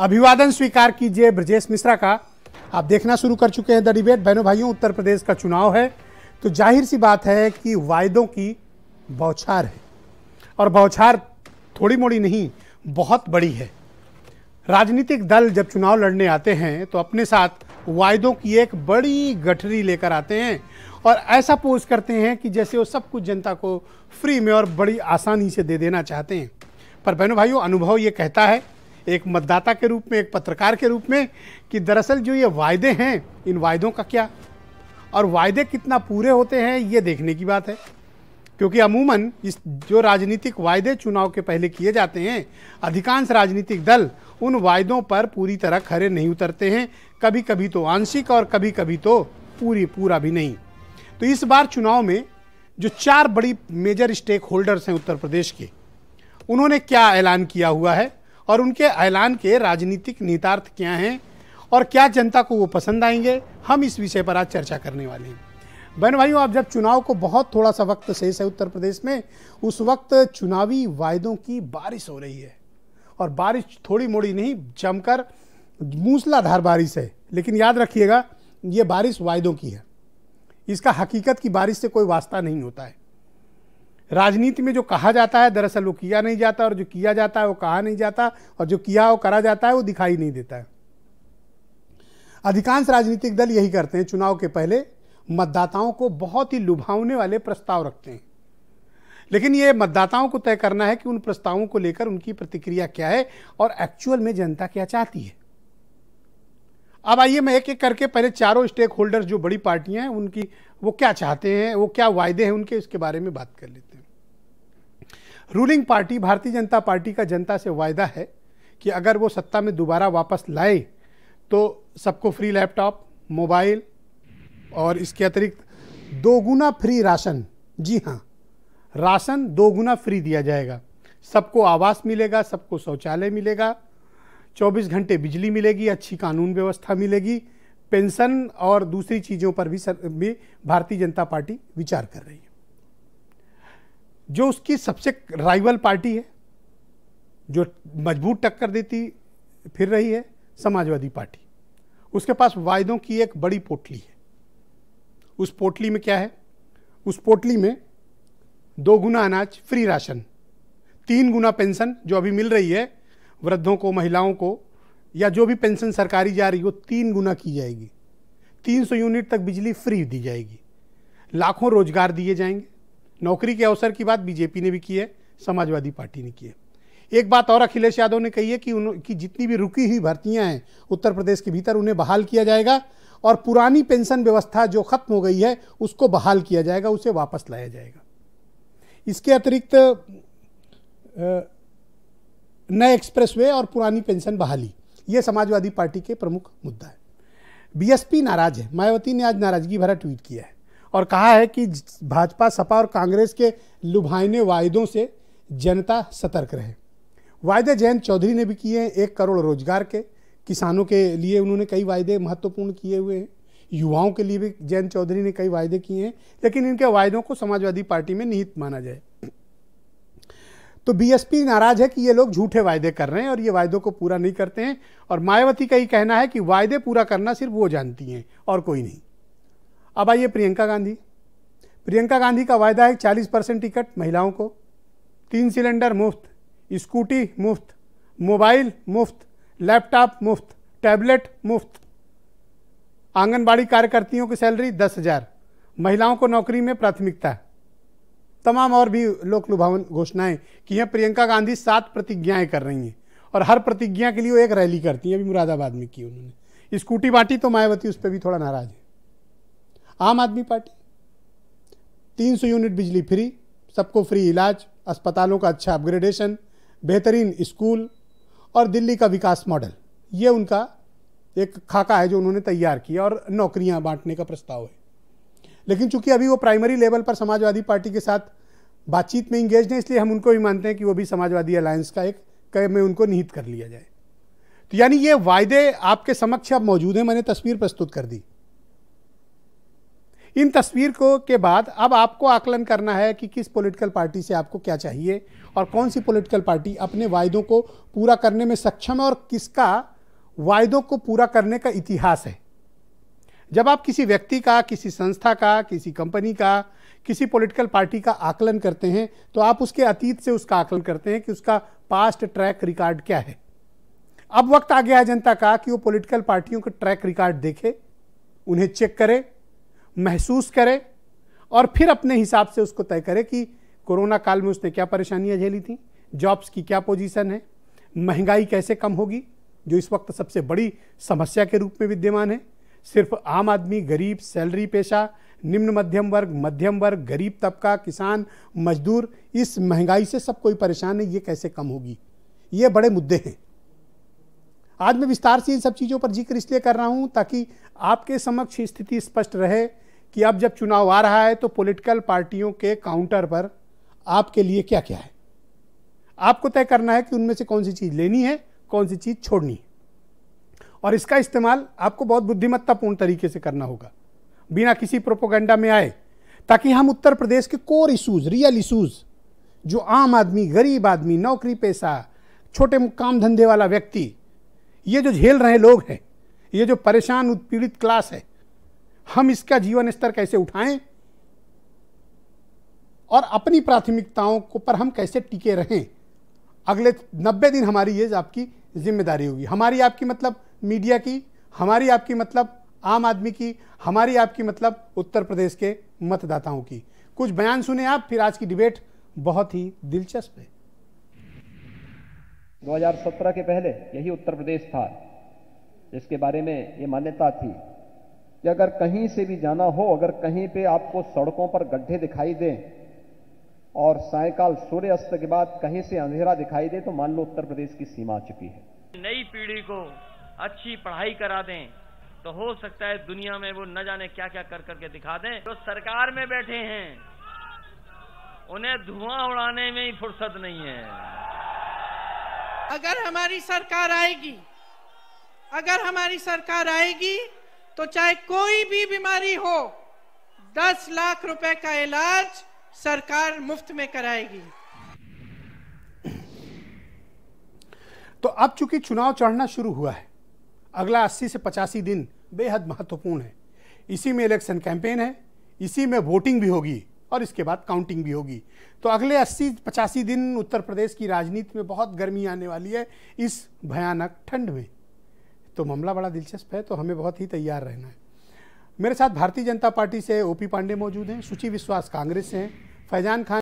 अभिवादन स्वीकार कीजिए ब्रजेश मिश्रा का आप देखना शुरू कर चुके हैं द डिबेट बहनों भाइयों उत्तर प्रदेश का चुनाव है तो जाहिर सी बात है कि वायदों की बौछार है और बौछार थोड़ी मोड़ी नहीं बहुत बड़ी है राजनीतिक दल जब चुनाव लड़ने आते हैं तो अपने साथ वायदों की एक बड़ी गठरी लेकर आते हैं और ऐसा पोज करते हैं कि जैसे वो सब कुछ जनता को फ्री में और बड़ी आसानी से दे देना चाहते हैं पर बहनों भाइयों अनुभव ये कहता है एक मतदाता के रूप में एक पत्रकार के रूप में कि दरअसल जो ये वायदे हैं इन वायदों का क्या और वायदे कितना पूरे होते हैं ये देखने की बात है क्योंकि अमूमन इस जो राजनीतिक वायदे चुनाव के पहले किए जाते हैं अधिकांश राजनीतिक दल उन वायदों पर पूरी तरह खरे नहीं उतरते हैं कभी कभी तो आंशिक और कभी कभी तो पूरी पूरा भी नहीं तो इस बार चुनाव में जो चार बड़ी मेजर स्टेक होल्डर्स हैं उत्तर प्रदेश के उन्होंने क्या ऐलान किया हुआ है और उनके ऐलान के राजनीतिक निहितार्थ क्या हैं और क्या जनता को वो पसंद आएंगे हम इस विषय पर आज चर्चा करने वाले हैं बहन भाइयों आप जब चुनाव को बहुत थोड़ा सा वक्त शेष है उत्तर प्रदेश में उस वक्त चुनावी वायदों की बारिश हो रही है और बारिश थोड़ी मोड़ी नहीं जमकर मूसलाधार बारिश है लेकिन याद रखिएगा ये बारिश वायदों की है इसका हकीकत की बारिश से कोई वास्ता नहीं होता है राजनीति में जो कहा जाता है दरअसल वो किया नहीं जाता और जो किया जाता है वो कहा नहीं जाता और जो किया वो करा जाता है वो दिखाई नहीं देता है अधिकांश राजनीतिक दल यही करते हैं चुनाव के पहले मतदाताओं को बहुत ही लुभावने वाले प्रस्ताव रखते हैं लेकिन ये मतदाताओं को तय करना है कि उन प्रस्तावों को लेकर उनकी प्रतिक्रिया क्या है और एक्चुअल में जनता क्या चाहती है अब आइए मैं एक एक करके पहले चारों स्टेक होल्डर्स जो बड़ी पार्टियां हैं उनकी वो क्या चाहते हैं वो क्या वायदे हैं उनके इसके बारे में बात कर लेते हैं रूलिंग पार्टी भारतीय जनता पार्टी का जनता से वायदा है कि अगर वो सत्ता में दोबारा वापस लाए तो सबको फ्री लैपटॉप मोबाइल और इसके अतिरिक्त दोगुना फ्री राशन जी हाँ राशन दोगुना फ्री दिया जाएगा सबको आवास मिलेगा सबको शौचालय मिलेगा चौबीस घंटे बिजली मिलेगी अच्छी कानून व्यवस्था मिलेगी पेंशन और दूसरी चीज़ों पर भी भी भारतीय जनता पार्टी विचार कर रही है जो उसकी सबसे राइवल पार्टी है जो मजबूत टक्कर देती फिर रही है समाजवादी पार्टी उसके पास वायदों की एक बड़ी पोटली है उस पोटली में क्या है उस पोटली में दो गुना अनाज फ्री राशन तीन गुना पेंशन जो अभी मिल रही है वृद्धों को महिलाओं को या जो भी पेंशन सरकारी जा रही हो तीन गुना की जाएगी 300 यूनिट तक बिजली फ्री दी जाएगी लाखों रोजगार दिए जाएंगे नौकरी के अवसर की बात बीजेपी ने भी की है समाजवादी पार्टी ने की है एक बात और अखिलेश यादव ने कही है कि उन की जितनी भी रुकी हुई भर्तियां हैं उत्तर प्रदेश के भीतर उन्हें बहाल किया जाएगा और पुरानी पेंशन व्यवस्था जो खत्म हो गई है उसको बहाल किया जाएगा उसे वापस लाया जाएगा इसके अतिरिक्त नए एक्सप्रेसवे और पुरानी पेंशन बहाली ये समाजवादी पार्टी के प्रमुख मुद्दा है बीएसपी नाराज है मायावती ने आज नाराजगी भरा ट्वीट किया है और कहा है कि भाजपा सपा और कांग्रेस के लुभाइने वायदों से जनता सतर्क रहे वायदे जयंत चौधरी ने भी किए हैं एक करोड़ रोजगार के किसानों के लिए उन्होंने कई वायदे महत्वपूर्ण किए हुए हैं युवाओं के लिए भी जयंत चौधरी ने कई वायदे किए हैं लेकिन इनके वायदों को समाजवादी पार्टी में निहित माना जाए तो बीएसपी नाराज है कि ये लोग झूठे वायदे कर रहे हैं और ये वायदों को पूरा नहीं करते हैं और मायावती का ही कहना है कि वायदे पूरा करना सिर्फ वो जानती हैं और कोई नहीं अब आइए प्रियंका गांधी प्रियंका गांधी का वायदा है चालीस परसेंट टिकट महिलाओं को तीन सिलेंडर मुफ्त स्कूटी मुफ्त मोबाइल मुफ्त लैपटॉप मुफ्त टैबलेट मुफ्त आंगनबाड़ी कार्यकर्तियों की सैलरी दस हज़ार महिलाओं को नौकरी में प्राथमिकता तमाम और भी लोक लुभावन घोषणाएं कि यह प्रियंका गांधी सात प्रतिज्ञाएं कर रही हैं और हर प्रतिज्ञा के लिए वो एक रैली करती हैं अभी मुरादाबाद में की उन्होंने स्कूटी बांटी तो मायावती उस पर भी थोड़ा नाराज है आम आदमी पार्टी 300 यूनिट बिजली फ्री सबको फ्री इलाज अस्पतालों का अच्छा अपग्रेडेशन बेहतरीन स्कूल और दिल्ली का विकास मॉडल ये उनका एक खाका है जो उन्होंने तैयार किया और नौकरियां बांटने का प्रस्ताव है लेकिन चूंकि अभी वो प्राइमरी लेवल पर समाजवादी पार्टी के साथ बातचीत में इंगेज हैं इसलिए हम उनको भी मानते हैं कि वो भी समाजवादी अलायंस का एक कह में उनको निहित कर लिया जाए तो यानी ये वायदे आपके समक्ष अब मौजूद हैं मैंने तस्वीर प्रस्तुत कर दी इन तस्वीर को के बाद अब आपको आकलन करना है कि किस पॉलिटिकल पार्टी से आपको क्या चाहिए और कौन सी पॉलिटिकल पार्टी अपने वायदों को पूरा करने में सक्षम है और किसका वायदों को पूरा करने का इतिहास है जब आप किसी व्यक्ति का किसी संस्था का किसी कंपनी का किसी पॉलिटिकल पार्टी का आकलन करते हैं तो आप उसके अतीत से उसका आकलन करते हैं कि उसका पास्ट ट्रैक रिकॉर्ड क्या है अब वक्त आ गया है जनता का कि वो पॉलिटिकल पार्टियों का ट्रैक रिकॉर्ड देखे उन्हें चेक करे महसूस करे और फिर अपने हिसाब से उसको तय करे कि कोरोना काल में उसने क्या परेशानियां झेली थी जॉब्स की क्या पोजीशन है महंगाई कैसे कम होगी जो इस वक्त सबसे बड़ी समस्या के रूप में विद्यमान है सिर्फ आम आदमी गरीब सैलरी पेशा निम्न मध्यम वर्ग मध्यम वर्ग गरीब तबका किसान मजदूर इस महंगाई से सब कोई परेशान है ये कैसे कम होगी ये बड़े मुद्दे हैं आज मैं विस्तार से इन सब चीज़ों पर जिक्र इसलिए कर रहा हूँ ताकि आपके समक्ष स्थिति स्पष्ट रहे कि अब जब चुनाव आ रहा है तो पॉलिटिकल पार्टियों के काउंटर पर आपके लिए क्या क्या है आपको तय करना है कि उनमें से कौन सी चीज़ लेनी है कौन सी चीज़ छोड़नी है और इसका इस्तेमाल आपको बहुत बुद्धिमत्तापूर्ण तरीके से करना होगा बिना किसी प्रोपोगंडा में आए ताकि हम उत्तर प्रदेश के कोर इशूज़ रियल इशूज़ जो आम आदमी गरीब आदमी नौकरी पेशा छोटे काम धंधे वाला व्यक्ति ये जो झेल रहे लोग हैं ये जो परेशान उत्पीड़ित क्लास है हम इसका जीवन स्तर कैसे उठाएं और अपनी प्राथमिकताओं को पर हम कैसे टिके रहें अगले नब्बे दिन हमारी ये आपकी जिम्मेदारी होगी हमारी आपकी मतलब मीडिया की हमारी आपकी मतलब आम आदमी की हमारी आपकी मतलब उत्तर प्रदेश के मतदाताओं की कुछ बयान सुने आप फिर आज की डिबेट बहुत ही दिलचस्प है 2017 के पहले यही उत्तर प्रदेश था जिसके बारे में ये मान्यता थी कि अगर कहीं से भी जाना हो अगर कहीं पे आपको सड़कों पर गड्ढे दिखाई दें और सायकाल अस्त के बाद कहीं से अंधेरा दिखाई दे तो मान लो उत्तर प्रदेश की सीमा आ चुकी है नई पीढ़ी को अच्छी पढ़ाई करा दें तो हो सकता है दुनिया में वो न जाने क्या क्या कर करके दिखा दें जो तो सरकार में बैठे हैं उन्हें धुआं उड़ाने में ही फुर्सत नहीं है अगर हमारी सरकार आएगी अगर हमारी सरकार आएगी तो चाहे कोई भी बीमारी हो दस लाख रुपए का इलाज सरकार मुफ्त में कराएगी तो अब चूंकि चुनाव चढ़ना शुरू हुआ है अगला 80 से पचासी दिन बेहद महत्वपूर्ण है इसी में इलेक्शन कैंपेन है इसी में वोटिंग भी होगी और इसके बाद काउंटिंग भी होगी तो अगले 80 पचासी दिन उत्तर प्रदेश की राजनीति में बहुत गर्मी आने वाली है इस भयानक ठंड में तो मामला बड़ा दिलचस्प है तो हमें बहुत ही तैयार रहना है मेरे साथ भारतीय जनता पार्टी से ओपी पांडे मौजूद हैं सुचि विश्वास कांग्रेस से हैं फैजान खान